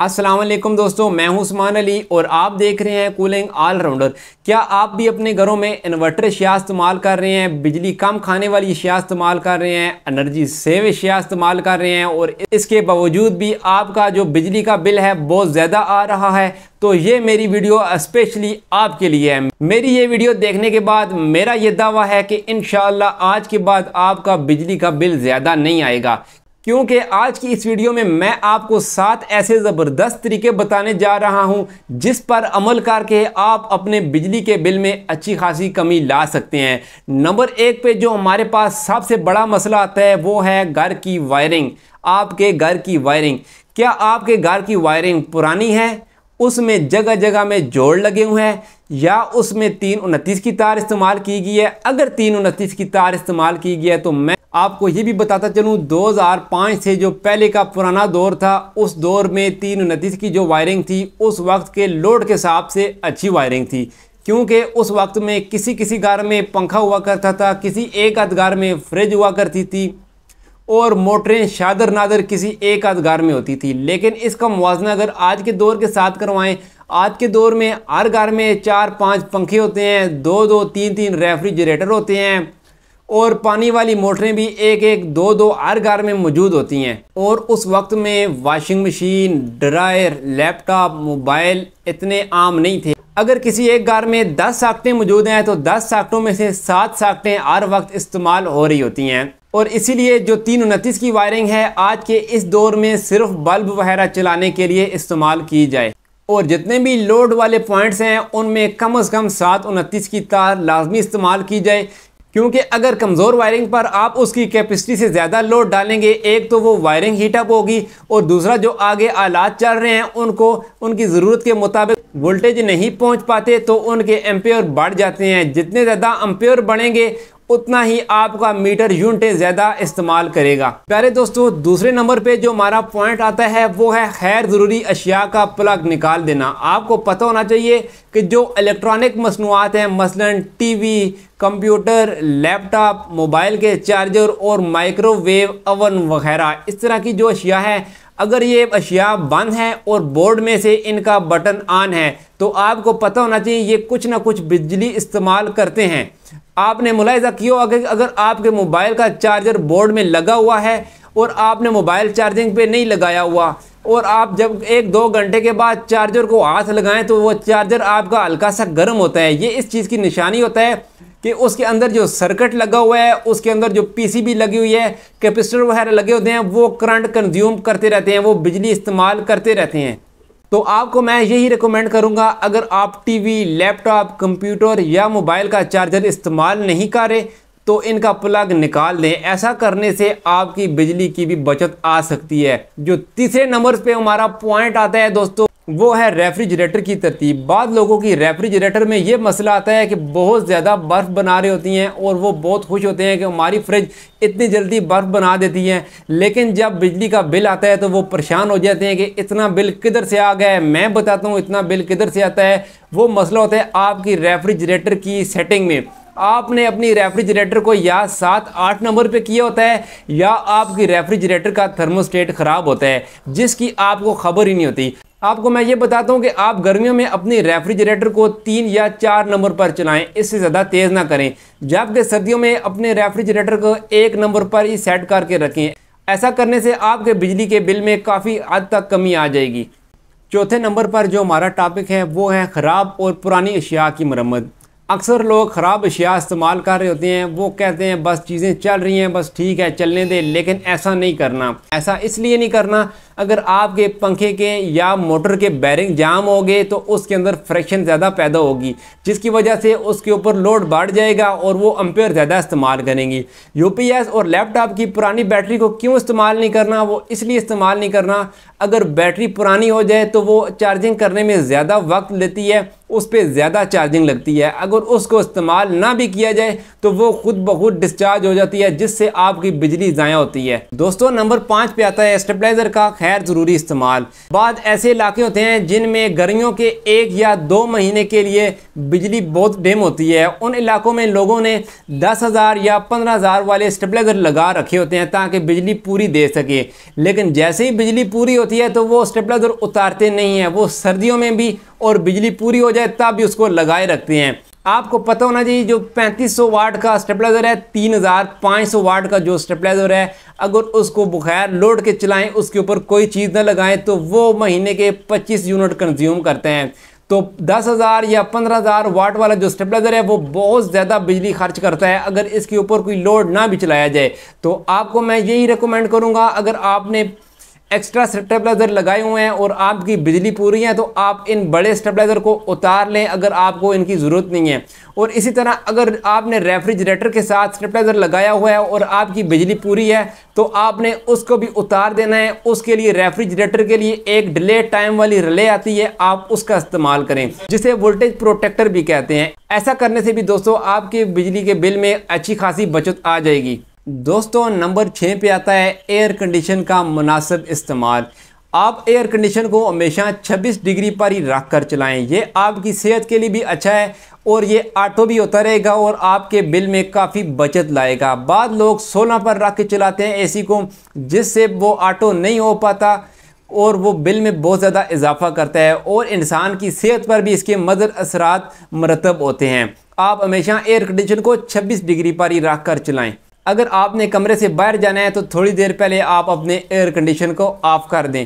असलम दोस्तों मैं हूं उस्मान अली और आप देख रहे हैं कूलिंग ऑलराउंडर क्या आप भी अपने घरों में इन्वर्टर अशिया इस्तेमाल कर रहे हैं बिजली कम खाने वाली अशिया इस्तेमाल कर रहे हैं एनर्जी सेव अशिया इस्तेमाल कर रहे हैं और इसके बावजूद भी आपका जो बिजली का बिल है बहुत ज़्यादा आ रहा है तो ये मेरी वीडियो स्पेशली आपके लिए है मेरी ये वीडियो देखने के बाद मेरा ये दावा है कि इन आज के बाद आपका बिजली का बिल ज़्यादा नहीं आएगा क्योंकि आज की इस वीडियो में मैं आपको सात ऐसे ज़बरदस्त तरीके बताने जा रहा हूं जिस पर अमल करके आप अपने बिजली के बिल में अच्छी खासी कमी ला सकते हैं नंबर एक पे जो हमारे पास सबसे बड़ा मसला आता है वो है घर की वायरिंग आपके घर की वायरिंग क्या आपके घर की वायरिंग पुरानी है उसमें जगह जगह में जोड़ लगे हुए हैं या उसमें तीन उनतीस की तार इस्तेमाल की गई है अगर तीन उनतीस की तार इस्तेमाल की गई है तो मैं आपको ये भी बताता चलूँ 2005 से जो पहले का पुराना दौर था उस दौर में तीन उनतीस की जो वायरिंग थी उस वक्त के लोड के हिसाब से अच्छी वायरिंग थी क्योंकि उस वक्त में किसी किसी घर में पंखा हुआ करता था किसी एक आध घर में फ्रिज हुआ करती थी और मोटरें शादर नादर किसी एक आध घर में होती थी लेकिन इसका मुजना अगर आज के दौर के साथ करवाएं आज के दौर में हर घर में चार पांच पंखे होते हैं दो दो तीन तीन रेफ्रिजरेटर होते हैं और पानी वाली मोटरें भी एक एक दो दो हर घर में मौजूद होती हैं और उस वक्त में washing machine dryer laptop mobile इतने आम नहीं थे अगर किसी एक घर में 10 साख्तें मौजूद हैं तो 10 साख्तों में से सात साख्तें हर वक्त इस्तेमाल हो रही होती हैं और इसीलिए जो तीन उनतीस की वायरिंग है आज के इस दौर में सिर्फ बल्ब वगैरह चलाने के लिए इस्तेमाल की जाए और जितने भी लोड वाले पॉइंट्स हैं उनमें कम अज़ कम सात उनतीस की तार लाजमी इस्तेमाल की जाए क्योंकि अगर कमज़ोर वायरिंग पर आप उसकी कैपेसिटी से ज़्यादा लोड डालेंगे एक तो वो वायरिंग हीटअप होगी और दूसरा जो आगे आलात चल रहे हैं उनको उनकी ज़रूरत के मुताबिक वोल्टेज नहीं पहुंच पाते तो उनके एम्पेयर बढ़ जाते हैं जितने ज़्यादा एम्पेयर बढ़ेंगे उतना ही आपका मीटर यूनिटें ज़्यादा इस्तेमाल करेगा प्यारे दोस्तों दूसरे नंबर पे जो हमारा पॉइंट आता है वो है खैर ज़रूरी अशिया का प्लग निकाल देना आपको पता होना चाहिए कि जो इलेक्ट्रॉनिक मसनूआत हैं मसलन टीवी कंप्यूटर लैपटॉप मोबाइल के चार्जर और माइक्रोवेव ओवन वगैरह इस तरह की जो अशिया है अगर ये अशिया बंद है और बोर्ड में से इनका बटन ऑन है तो आपको पता होना चाहिए ये कुछ ना कुछ बिजली इस्तेमाल करते हैं आपने मुलायजा किया कि अगर आपके मोबाइल का चार्जर बोर्ड में लगा हुआ है और आपने मोबाइल चार्जिंग पे नहीं लगाया हुआ और आप जब एक दो घंटे के बाद चार्जर को हाथ लगाएं तो वो चार्जर आपका हल्का सा गर्म होता है ये इस चीज़ की निशानी होता है कि उसके अंदर जो सर्किट लगा हुआ है उसके अंदर जो पीसीबी लगी हुई है कैपेसिटर वगैरह लगे होते हैं वो करंट कंज्यूम करते रहते हैं वो बिजली इस्तेमाल करते रहते हैं तो आपको मैं यही रिकमेंड करूंगा अगर आप टीवी लैपटॉप कंप्यूटर या मोबाइल का चार्जर इस्तेमाल नहीं कर रहे तो इनका प्लग निकाल दें ऐसा करने से आपकी बिजली की भी बचत आ सकती है जो तीसरे नंबर पे हमारा पॉइंट आता है दोस्तों वो है रेफ्रिजरेटर की तरतीब बाद लोगों की रेफ्रिजरेटर में ये मसला आता है कि बहुत ज़्यादा बर्फ़ बना रही होती हैं और वो बहुत खुश होते हैं कि हमारी फ्रिज इतनी जल्दी बर्फ़ बना देती हैं लेकिन जब बिजली का बिल आता है तो वो परेशान हो जाते हैं कि इतना बिल किधर से आ गया है मैं बताता हूँ इतना बिल किधर से आता है वो मसला होता है आपकी रेफ्रिजरेटर की सेटिंग में आपने अपनी रेफ्रिजरेटर को या सात आठ नंबर पे किया होता है या आपकी रेफ्रिजरेटर का थर्मोस्टेट ख़राब होता है जिसकी आपको खबर ही नहीं होती आपको मैं ये बताता हूँ कि आप गर्मियों में अपने रेफ्रिजरेटर को तीन या चार नंबर पर चलाएं इससे ज़्यादा तेज़ ना करें जबकि सर्दियों में अपने रेफ्रिजरेटर को एक नंबर पर ही सेट करके रखें ऐसा करने से आपके बिजली के बिल में काफ़ी हद तक कमी आ जाएगी चौथे नंबर पर जो हमारा टॉपिक है वो है ख़राब और पुरानी अशिया की मरम्मत अक्सर लोग ख़राब अशिया इस्तेमाल कर रहे होते हैं वो कहते हैं बस चीज़ें चल रही हैं बस ठीक है चलने दे लेकिन ऐसा नहीं करना ऐसा इसलिए नहीं करना अगर आपके पंखे के या मोटर के बैरिंग जाम हो गए तो उसके अंदर फ्रैक्शन ज़्यादा पैदा होगी जिसकी वजह से उसके ऊपर लोड बढ़ जाएगा और वो अम्पेयर ज़्यादा इस्तेमाल करेंगी यू और लैपटॉप की पुरानी बैटरी को क्यों इस्तेमाल नहीं करना वो इसलिए इस्तेमाल नहीं करना अगर बैटरी पुरानी हो जाए तो वो चार्जिंग करने में ज़्यादा वक्त लेती है उस पर ज़्यादा चार्जिंग लगती है अगर उसको इस्तेमाल ना भी किया जाए तो वो खुद ब खुद डिस्चार्ज हो जाती है जिससे आपकी बिजली ज़ाया होती है दोस्तों नंबर पाँच पे आता है स्टेबलाइज़र का खैर ज़रूरी इस्तेमाल बाद ऐसे इलाके होते हैं जिनमें गर्मियों के एक या दो महीने के लिए बिजली बहुत डेम होती है उन इलाकों में लोगों ने दस हज़ार या पंद्रह हज़ार वाले स्टेबलाइज़र लगा रखे होते हैं ताकि बिजली पूरी दे सके लेकिन जैसे ही बिजली पूरी होती है तो वो स्टेबलाइज़र उतारते नहीं हैं वो सर्दियों में भी और बिजली पूरी हो जाए तब भी उसको लगाए रखते हैं आपको पता होना चाहिए जो 3500 वाट का स्टेपलाइजर है 3500 वाट का जो स्टेपलाइजर है अगर उसको बुखार लोड के चलाएं उसके ऊपर कोई चीज़ ना लगाएं तो वो महीने के 25 यूनिट कंज्यूम करते हैं तो 10000 या 15000 वाट वाला जो स्टेपलाइजर है वो बहुत ज़्यादा बिजली खर्च करता है अगर इसके ऊपर कोई लोड ना भी चलाया जाए तो आपको मैं यही रिकमेंड करूँगा अगर आपने एक्स्ट्रा स्टेबलाइज़र लगाए हुए हैं और आपकी बिजली पूरी है तो आप इन बड़े स्टेबलाइज़र को उतार लें अगर आपको इनकी ज़रूरत नहीं है और इसी तरह अगर आपने रेफ्रिजरेटर के साथ स्टेबलाइज़र लगाया हुआ है और आपकी बिजली पूरी है तो आपने उसको भी उतार देना है उसके लिए रेफ्रिजरेटर के लिए एक डिले टाइम वाली रिले आती है आप उसका इस्तेमाल करें जिसे वोल्टेज प्रोटेक्टर भी कहते हैं ऐसा करने से भी दोस्तों आपके बिजली के बिल में अच्छी खासी बचत आ जाएगी दोस्तों नंबर छः पे आता है एयर कंडीशन का मुनासिब इस्तेमाल आप एयर कंडीशन को हमेशा 26 डिग्री पर ही रख कर चलाएँ ये आपकी सेहत के लिए भी अच्छा है और ये ऑटो भी होता रहेगा और आपके बिल में काफ़ी बचत लाएगा बाद लोग 16 पर रख के चलाते हैं एसी को जिससे वो ऑटो नहीं हो पाता और वो बिल में बहुत ज़्यादा इजाफा करता है और इंसान की सेहत पर भी इसके मदर असरात मरतब होते हैं आप हमेशा एयर कंडीशन को छब्बीस डिग्री पर ही रख कर चलाएँ अगर आपने कमरे से बाहर जाना है तो थोड़ी देर पहले आप अपने एयर कंडीशन को ऑफ़ कर दें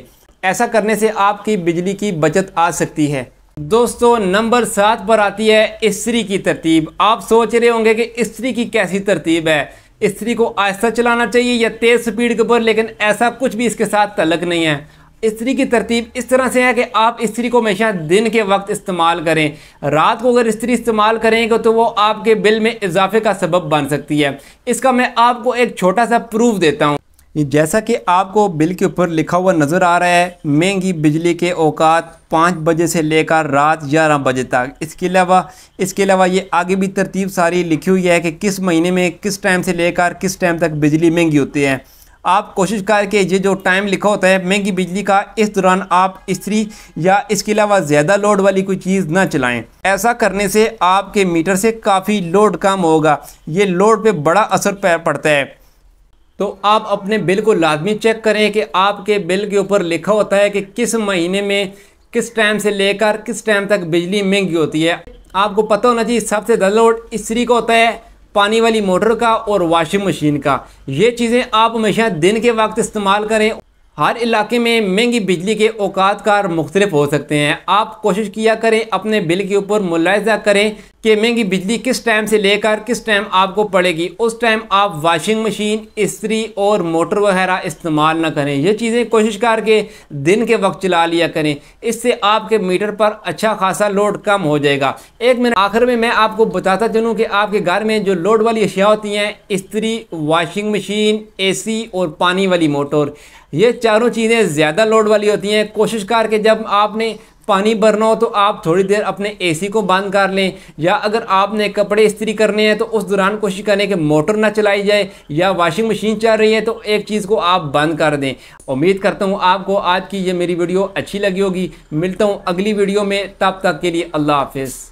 ऐसा करने से आपकी बिजली की बचत आ सकती है दोस्तों नंबर सात पर आती है इस्त्री की तरतीब आप सोच रहे होंगे कि इस्त्री की कैसी तरतीब है इस्त्री को आहिस्ता चलाना चाहिए या तेज़ स्पीड के ऊपर लेकिन ऐसा कुछ भी इसके साथ तलक नहीं है इस्त्री की तरतीब इस तरह से है कि आप इसी को हमेशा दिन के वक्त इस्तेमाल करें रात को अगर स्त्री इस्तेमाल करेंगे तो वो आपके बिल में इजाफे का सबब बन सकती है इसका मैं आपको एक छोटा सा प्रूफ देता हूँ जैसा कि आपको बिल के ऊपर लिखा हुआ नज़र आ रहा है महंगी बिजली के औकात पाँच बजे से लेकर रात ग्यारह बजे तक इसके अलावा इसके अलावा ये आगे भी तरतीब सारी लिखी हुई है कि किस महीने में किस टाइम से लेकर किस टाइम तक बिजली महंगी होती है आप कोशिश करके ये जो टाइम लिखा होता है महंगी बिजली का इस दौरान आप इसी या इसके अलावा ज़्यादा लोड वाली कोई चीज़ ना चलाएं ऐसा करने से आपके मीटर से काफ़ी लोड कम होगा ये लोड पे बड़ा असर पड़ता है तो आप अपने बिल को लाजमी चेक करें कि आपके बिल के ऊपर लिखा होता है कि किस महीने में किस टाइम से लेकर किस टाइम तक बिजली महंगी होती है आपको पता होना चाहिए सबसे ज़्यादा लोड स्त्री का होता है पानी वाली मोटर का और वाशिंग मशीन का ये चीज़ें आप हमेशा दिन के वक्त इस्तेमाल करें हर इलाके में महंगी बिजली के औकात कार मुख्तलिफ हो सकते हैं आप कोशिश किया करें अपने बिल के ऊपर मुलायजा करें कि महंगी बिजली किस टाइम से लेकर किस टाइम आपको पड़ेगी उस टाइम आप वाशिंग मशीन इस्त्री और मोटर वगैरह इस्तेमाल ना करें ये चीज़ें कोशिश करके दिन के वक्त चला लिया करें इससे आपके मीटर पर अच्छा खासा लोड कम हो जाएगा एक मिनट आखिर में मैं आपको बताता चलूँ कि आपके घर में जो लोड वाली अशिया होती हैं इस्त्री वाशिंग मशीन ए और पानी वाली मोटर ये चारों चीज़ें ज़्यादा लोड वाली होती हैं कोशिश कर के जब आपने पानी भरना हो तो आप थोड़ी देर अपने एसी को बंद कर लें या अगर आपने कपड़े इस्त्री करने हैं तो उस दौरान कोशिश करें कि मोटर ना चलाई जाए या वॉशिंग मशीन चल रही है तो एक चीज़ को आप बंद कर दें उम्मीद करता हूँ आपको आज की ये मेरी वीडियो अच्छी लगी होगी मिलता हूँ अगली वीडियो में तब तक के लिए अल्लाह हाफिज़